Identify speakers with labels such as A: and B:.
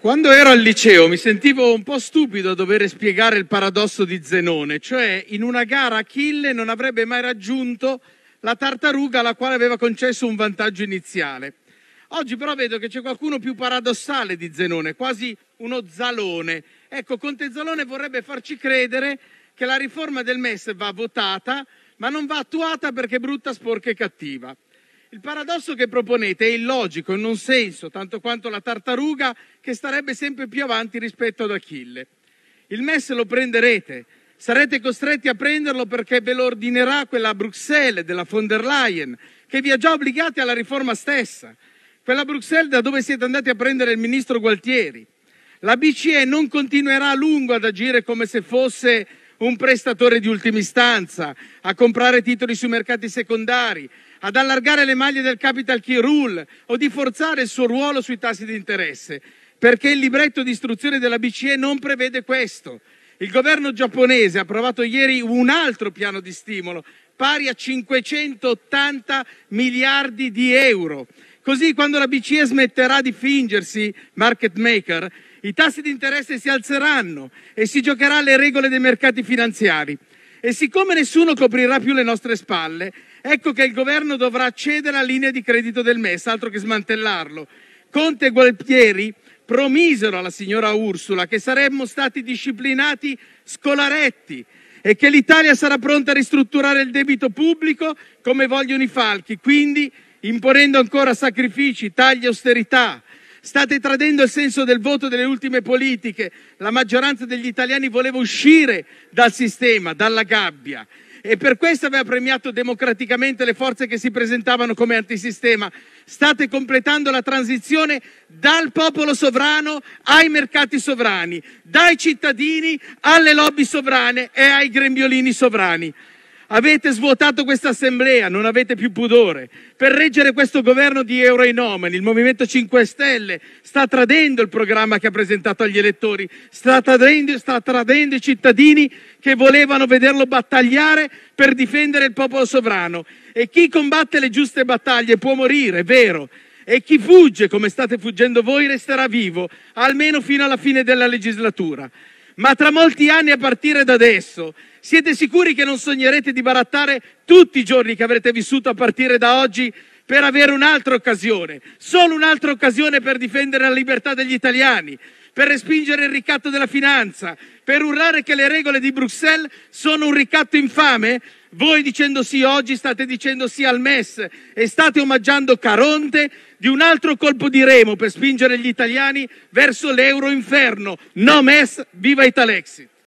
A: Quando ero al liceo mi sentivo un po' stupido a dover spiegare il paradosso di Zenone, cioè in una gara Achille non avrebbe mai raggiunto la tartaruga alla quale aveva concesso un vantaggio iniziale. Oggi però vedo che c'è qualcuno più paradossale di Zenone, quasi uno zalone. Ecco, Conte Zalone vorrebbe farci credere che la riforma del MES va votata, ma non va attuata perché è brutta, sporca e cattiva. Il paradosso che proponete è illogico e non senso, tanto quanto la tartaruga che starebbe sempre più avanti rispetto ad Achille. Il MES lo prenderete, sarete costretti a prenderlo perché ve lo ordinerà quella Bruxelles della von der Leyen, che vi ha già obbligati alla riforma stessa, quella Bruxelles da dove siete andati a prendere il ministro Gualtieri. La BCE non continuerà a lungo ad agire come se fosse un prestatore di ultima istanza, a comprare titoli sui mercati secondari, ad allargare le maglie del capital key rule o di forzare il suo ruolo sui tassi di interesse, perché il libretto di istruzione della BCE non prevede questo. Il governo giapponese ha approvato ieri un altro piano di stimolo pari a 580 miliardi di euro Così quando la BCE smetterà di fingersi market maker, i tassi di interesse si alzeranno e si giocherà le regole dei mercati finanziari. E siccome nessuno coprirà più le nostre spalle, ecco che il governo dovrà cedere la linea di credito del MES, altro che smantellarlo. Conte e Gualtieri promisero alla signora Ursula che saremmo stati disciplinati scolaretti e che l'Italia sarà pronta a ristrutturare il debito pubblico come vogliono i falchi. Quindi imponendo ancora sacrifici, tagli, e austerità. State tradendo il senso del voto delle ultime politiche. La maggioranza degli italiani voleva uscire dal sistema, dalla gabbia e per questo aveva premiato democraticamente le forze che si presentavano come antisistema. State completando la transizione dal popolo sovrano ai mercati sovrani, dai cittadini alle lobby sovrane e ai grembiolini sovrani. Avete svuotato questa assemblea, non avete più pudore. Per reggere questo governo di euro euroinomani, il Movimento 5 Stelle sta tradendo il programma che ha presentato agli elettori, sta tradendo, sta tradendo i cittadini che volevano vederlo battagliare per difendere il popolo sovrano. E chi combatte le giuste battaglie può morire, è vero. E chi fugge, come state fuggendo voi, resterà vivo, almeno fino alla fine della legislatura. Ma tra molti anni a partire da adesso siete sicuri che non sognerete di barattare tutti i giorni che avrete vissuto a partire da oggi per avere un'altra occasione, solo un'altra occasione per difendere la libertà degli italiani, per respingere il ricatto della finanza, per urlare che le regole di Bruxelles sono un ricatto infame? Voi dicendo sì oggi state dicendo sì al MES e state omaggiando Caronte di un altro colpo di remo per spingere gli italiani verso l'euro inferno. No MES, viva Italexit!